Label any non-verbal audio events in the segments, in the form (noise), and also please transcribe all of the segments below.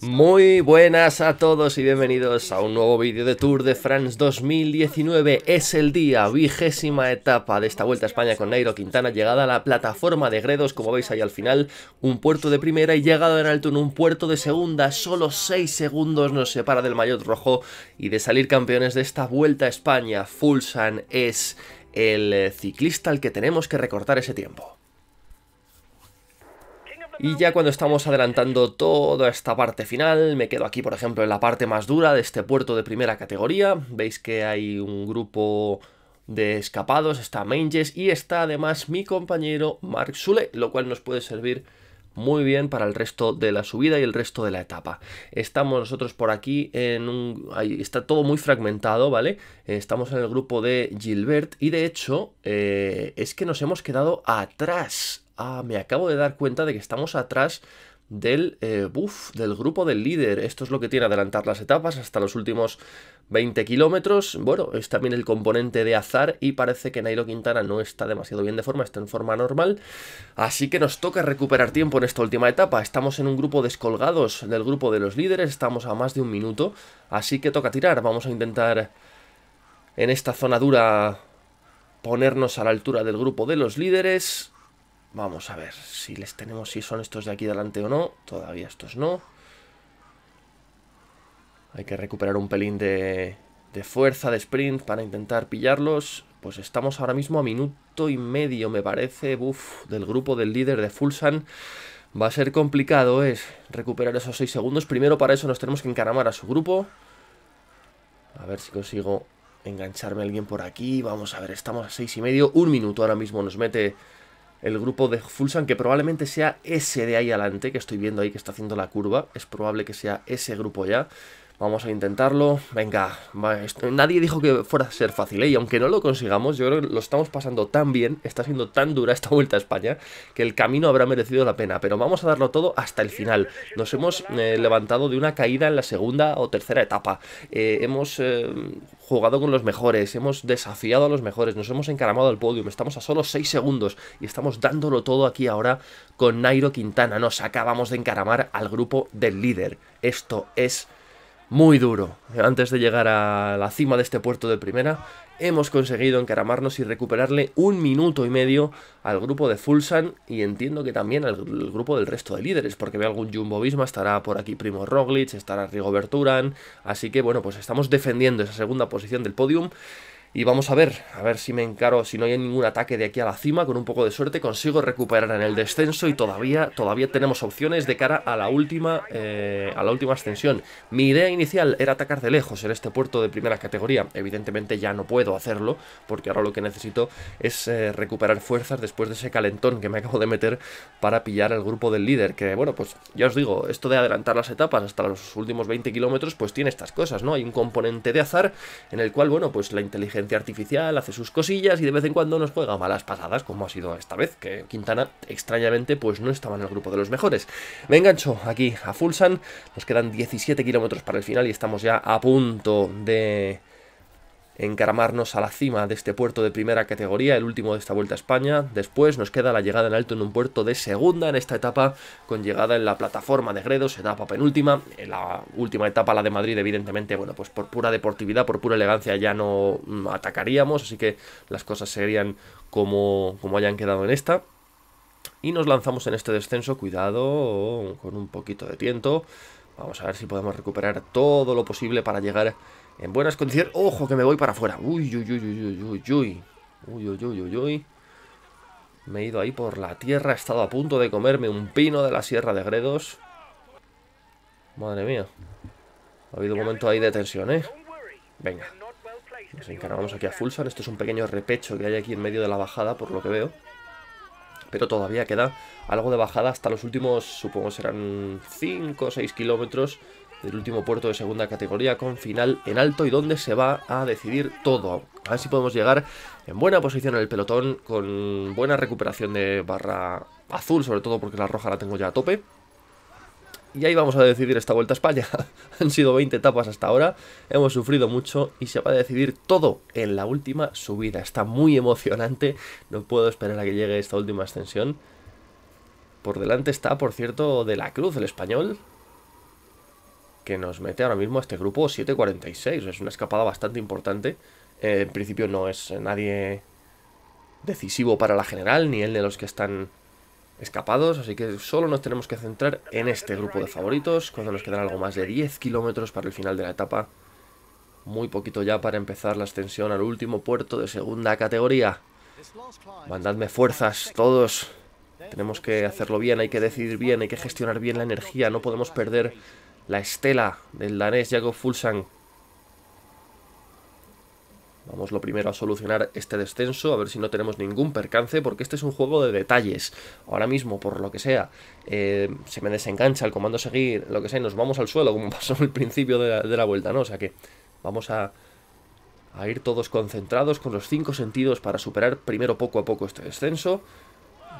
Muy buenas a todos y bienvenidos a un nuevo vídeo de Tour de France 2019. Es el día, vigésima etapa de esta Vuelta a España con Nairo Quintana, llegada a la plataforma de Gredos, como veis ahí al final, un puerto de primera y llegado en alto en un puerto de segunda. Solo 6 segundos nos separa del maillot rojo y de salir campeones de esta Vuelta a España. Fulsan es el ciclista al que tenemos que recortar ese tiempo. Y ya cuando estamos adelantando toda esta parte final, me quedo aquí por ejemplo en la parte más dura de este puerto de primera categoría, veis que hay un grupo de escapados, está Manges y está además mi compañero Mark Sule, lo cual nos puede servir muy bien para el resto de la subida y el resto de la etapa. Estamos nosotros por aquí en un... está todo muy fragmentado, ¿vale? Estamos en el grupo de Gilbert y de hecho eh, es que nos hemos quedado atrás ah, me acabo de dar cuenta de que estamos atrás del eh, del grupo del líder. Esto es lo que tiene adelantar las etapas hasta los últimos 20 kilómetros. Bueno, es también el componente de azar y parece que Nairo Quintana no está demasiado bien de forma, está en forma normal. Así que nos toca recuperar tiempo en esta última etapa. Estamos en un grupo descolgados del grupo de los líderes, estamos a más de un minuto. Así que toca tirar, vamos a intentar en esta zona dura ponernos a la altura del grupo de los líderes Vamos a ver si les tenemos, si son estos de aquí delante o no. Todavía estos no. Hay que recuperar un pelín de, fuerza, de sprint, para intentar pillarlos. Pues estamos ahora mismo a minuto y medio, me parece, Buf, del grupo del líder de Fulsan. Va a ser complicado, es recuperar esos seis segundos. Primero para eso nos tenemos que encaramar a su grupo. A ver si consigo engancharme a alguien por aquí. Vamos a ver, estamos a seis y medio. Un minuto ahora mismo nos mete el grupo de Fulsan, que probablemente sea ese de ahí adelante, que estoy viendo ahí que está haciendo la curva, es probable que sea ese grupo ya. Vamos a intentarlo. Venga, nadie dijo que fuera a ser fácil, ¿eh? Y aunque no lo consigamos, yo creo que lo estamos pasando tan bien, está siendo tan dura esta vuelta a España, que el camino habrá merecido la pena. Pero vamos a darlo todo hasta el final. Nos hemos eh, levantado de una caída en la segunda o tercera etapa. Eh, hemos jugado con los mejores, hemos desafiado a los mejores, nos hemos encaramado al podio. estamos a solo 6 segundos y estamos dándolo todo aquí ahora con Nairo Quintana. Nos acabamos de encaramar al grupo del líder. Esto es muy duro. Antes de llegar a la cima de este puerto de primera, hemos conseguido encaramarnos y recuperarle un minuto y medio al grupo de Fulsan y entiendo que también al grupo del resto de líderes, porque veo algún Jumbo Visma, estará por aquí Primo Roglic, estará Rigo Berturan, así que bueno, pues estamos defendiendo esa segunda posición del podium y vamos a ver, a ver si me encaro, si no hay ningún ataque de aquí a la cima, con un poco de suerte consigo recuperar en el descenso y todavía, todavía tenemos opciones de cara a la última, eh, a la última ascensión. Mi idea inicial era atacar de lejos en este puerto de primera categoría, evidentemente ya no puedo hacerlo, porque ahora lo que necesito es eh, recuperar fuerzas después de ese calentón que me acabo de meter para pillar al grupo del líder, que bueno, pues ya os digo, esto de adelantar las etapas hasta los últimos 20 kilómetros, pues tiene estas cosas, ¿no? Hay un componente de azar en el cual, bueno, pues la inteligencia artificial, hace sus cosillas y de vez en cuando nos juega malas pasadas, como ha sido esta vez, que Quintana extrañamente pues no estaba en el grupo de los mejores. Me engancho aquí a Fulsan, nos quedan 17 kilómetros para el final y estamos ya a punto de encaramarnos a la cima de este puerto de primera categoría, el último de esta Vuelta a España. Después nos queda la llegada en alto en un puerto de segunda en esta etapa, con llegada en la plataforma de Gredos, etapa penúltima. En la última etapa, la de Madrid, evidentemente, bueno, pues por pura deportividad, por pura elegancia ya no mm, atacaríamos, así que las cosas serían como, como hayan quedado en esta. Y nos lanzamos en este descenso, cuidado, con un poquito de tiento. Vamos a ver si podemos recuperar todo lo posible para llegar en buenas condiciones. ¡Ojo, que me voy para afuera! ¡Uy, uy, uy, uy, uy, uy! ¡Uy, uy, uy, uy, uy! Me he ido ahí por la tierra. He estado a punto de comerme un pino de la Sierra de Gredos. Madre mía. Ha habido un momento ahí de tensión, ¿eh? Venga. Nos encargamos aquí a Fulsan. Esto es un pequeño repecho que hay aquí en medio de la bajada, por lo que veo. Pero todavía queda algo de bajada hasta los últimos, supongo serán 5 o 6 kilómetros el último puerto de segunda categoría con final en alto y donde se va a decidir todo. A ver si podemos llegar en buena posición en el pelotón con buena recuperación de barra azul, sobre todo porque la roja la tengo ya a tope. Y ahí vamos a decidir esta vuelta a España. (laughs) Han sido 20 etapas hasta ahora, hemos sufrido mucho y se va a decidir todo en la última subida. Está muy emocionante, no puedo esperar a que llegue esta última ascensión. Por delante está, por cierto, de la Cruz, el español, que nos mete ahora mismo a este grupo 746. Es una escapada bastante importante. Eh, en principio no es nadie decisivo para la general, ni él de los que están escapados, así que solo nos tenemos que centrar en este grupo de favoritos, cuando nos quedan algo más de 10 kilómetros para el final de la etapa. Muy poquito ya para empezar la ascensión al último puerto de segunda categoría. Mandadme fuerzas, todos. Tenemos que hacerlo bien, hay que decidir bien, hay que gestionar bien la energía, no podemos perder la estela del danés Jacob Fulsang. Vamos lo primero a solucionar este descenso, a ver si no tenemos ningún percance, porque este es un juego de detalles. Ahora mismo, por lo que sea, eh, se me desengancha el comando seguir, lo que sea, y nos vamos al suelo, como (laughs) pasó al principio de la, vuelta, ¿no? O sea que vamos a, a ir todos concentrados con los cinco sentidos para superar primero poco a poco este descenso,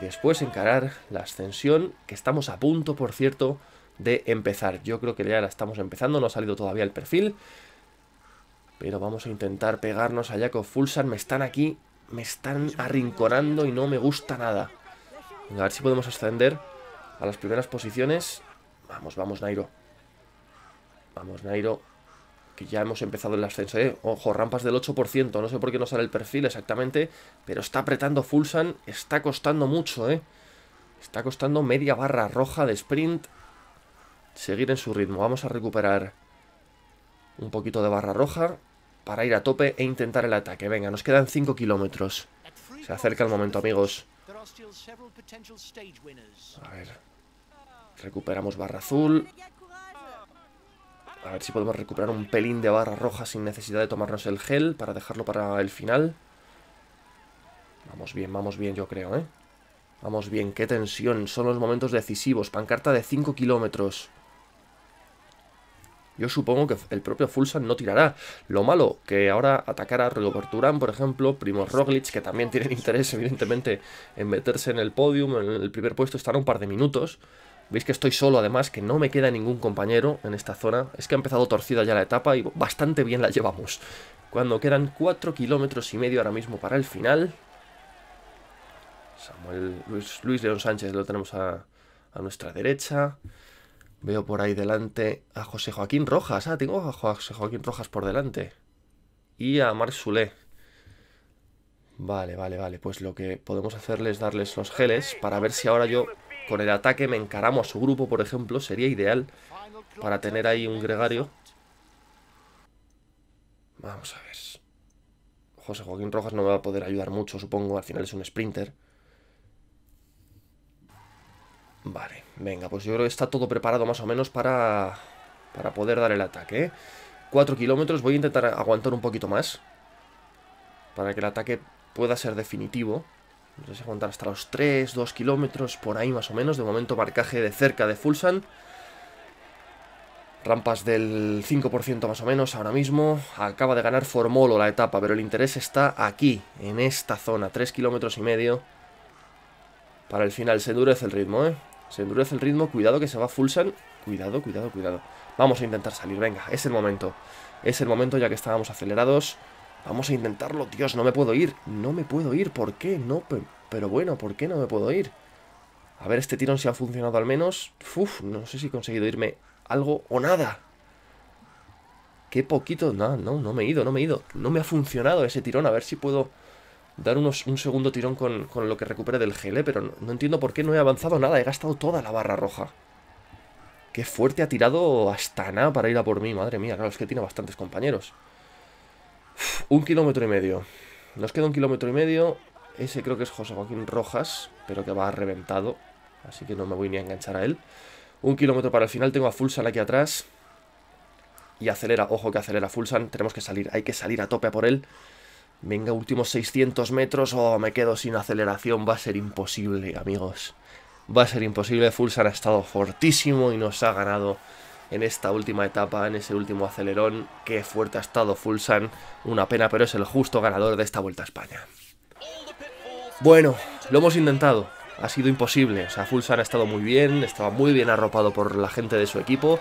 y después encarar la ascensión, que estamos a punto, por cierto, de empezar. Yo creo que ya la estamos empezando, no ha salido todavía el perfil. Pero vamos a intentar pegarnos Allá con Fulsan. Me están aquí, me están arrinconando y no me gusta nada. a ver si podemos ascender a las primeras posiciones. Vamos, vamos, Nairo. Vamos, Nairo. Que ya hemos empezado el ascenso, ¿eh? Ojo, rampas del 8%. No sé por qué no sale el perfil exactamente. Pero está apretando Fulsan. Está costando mucho, ¿eh? Está costando media barra roja de sprint seguir en su ritmo. Vamos a recuperar un poquito de barra roja para ir a tope e intentar el ataque. Venga, nos quedan 5 kilómetros. Se acerca el momento, amigos. A ver. Recuperamos barra azul. A ver si podemos recuperar un pelín de barra roja sin necesidad de tomarnos el gel para dejarlo para el final. Vamos bien, vamos bien, yo creo, ¿eh? Vamos bien, qué tensión. Son los momentos decisivos. Pancarta de 5 kilómetros yo supongo que el propio Fulsan no tirará. Lo malo, que ahora atacará a Berturán, por ejemplo, Primo Roglic, que también tienen (laughs) interés, evidentemente, en meterse en el podium, en el primer puesto, estará un par de minutos. Veis que estoy solo además, que no me queda ningún compañero en esta zona. Es que ha empezado torcida ya la etapa y bastante bien la llevamos. Cuando quedan cuatro kilómetros y medio ahora mismo para el final. Samuel Luis, León Sánchez lo tenemos a, a nuestra derecha. Veo por ahí delante a José Joaquín Rojas. Ah, tengo a José Joaquín Rojas por delante. Y a Marc Vale, vale, vale. Pues lo que podemos hacerle es darles los geles para ver si ahora yo con el ataque me encaramo a su grupo, por ejemplo. Sería ideal para tener ahí un gregario. Vamos a ver. José Joaquín Rojas no me va a poder ayudar mucho, supongo. Al final es un sprinter. Vale. Venga, pues yo creo que está todo preparado más o menos para, poder dar el ataque. 4 ¿eh? kilómetros, voy a intentar aguantar un poquito más. Para que el ataque pueda ser definitivo. No sé aguantar hasta los 3, 2 kilómetros, por ahí más o menos. De momento marcaje de cerca de Fulsan. Rampas del 5% más o menos ahora mismo. Acaba de ganar Formolo la etapa, pero el interés está aquí, en esta zona. 3 kilómetros y medio. Para el final se endurece el ritmo, ¿eh? Se endurece el ritmo, cuidado que se va Fulsan. Cuidado, cuidado, cuidado. Vamos a intentar salir, venga, es el momento. Es el momento ya que estábamos acelerados. Vamos a intentarlo, Dios, no me puedo ir. No me puedo ir, ¿por qué? No, pero, bueno, ¿por qué no me puedo ir? A ver, este tirón si ha funcionado al menos. Uf, no sé si he conseguido irme algo o nada. Qué poquito, no, no, no me he ido, no me he ido. No me ha funcionado ese tirón, a ver si puedo dar unos, un segundo tirón con, lo que recupere del GL, ¿eh? pero no, entiendo por qué no he avanzado nada, he gastado toda la barra roja. Qué fuerte ha tirado Astana para ir a por mí, madre mía, claro, es que tiene bastantes compañeros. un kilómetro y medio. Nos queda un kilómetro y medio. Ese creo que es José Joaquín Rojas, pero que va reventado, así que no me voy ni a enganchar a él. Un kilómetro para el final, tengo a Fulsan aquí atrás. Y acelera, ojo que acelera Fulsan, tenemos que salir, hay que salir a tope a por él venga, últimos 600 metros o me quedo sin aceleración, va a ser imposible, amigos. Va a ser imposible, Fulsan ha estado fortísimo y nos ha ganado en esta última etapa, en ese último acelerón. Qué fuerte ha estado Fulsan, una pena, pero es el justo ganador de esta Vuelta a España. Bueno, lo hemos intentado, ha sido imposible. O sea, Fulsan ha estado muy bien, estaba muy bien arropado por la gente de su equipo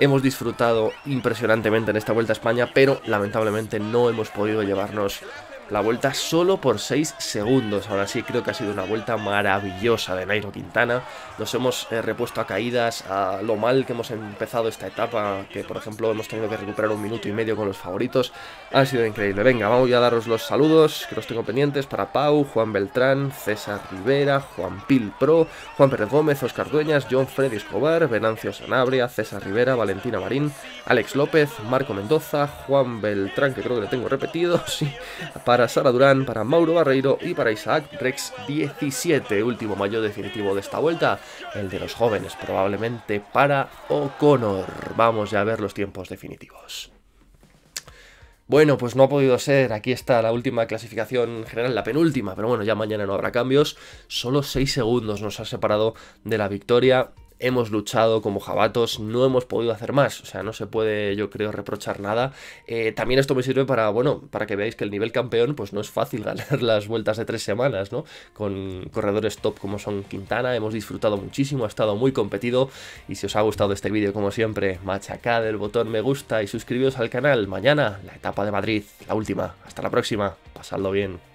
Hemos disfrutado impresionantemente en esta Vuelta a España, pero lamentablemente no hemos podido llevarnos la vuelta solo por 6 segundos. Ahora sí, creo que ha sido una vuelta maravillosa de Nairo Quintana. Nos hemos eh, repuesto a caídas, a lo mal que hemos empezado esta etapa, que por ejemplo hemos tenido que recuperar un minuto y medio con los favoritos. Ha sido increíble. Venga, vamos a daros los saludos que los tengo pendientes para Pau, Juan Beltrán, César Rivera, Juan Pil Pro, Juan Pérez Gómez, Oscar Dueñas, John Freddy Escobar, Venancio Sanabria, César Rivera, Valentina Marín, Alex López, Marco Mendoza, Juan Beltrán, que creo que le tengo repetido, (laughs) sí, para para Sara Durán, para Mauro Barreiro y para Isaac Rex 17. Último mayo definitivo de esta vuelta, el de los jóvenes, probablemente para O'Connor. Vamos ya a ver los tiempos definitivos. Bueno, pues no ha podido ser. Aquí está la última clasificación general, la penúltima, pero bueno, ya mañana no habrá cambios. Solo 6 segundos nos ha separado de la victoria hemos luchado como jabatos, no hemos podido hacer más, o sea, no se puede yo creo reprochar nada. Eh, también esto me sirve para, bueno, para que veáis que el nivel campeón pues no es fácil (laughs) ganar las vueltas de tres semanas, ¿no? Con corredores top como son Quintana, hemos disfrutado muchísimo, ha estado muy competido y si os ha gustado este vídeo como siempre, machacad el botón me gusta y suscribiros al canal. Mañana la etapa de Madrid, la última. Hasta la próxima, pasadlo bien.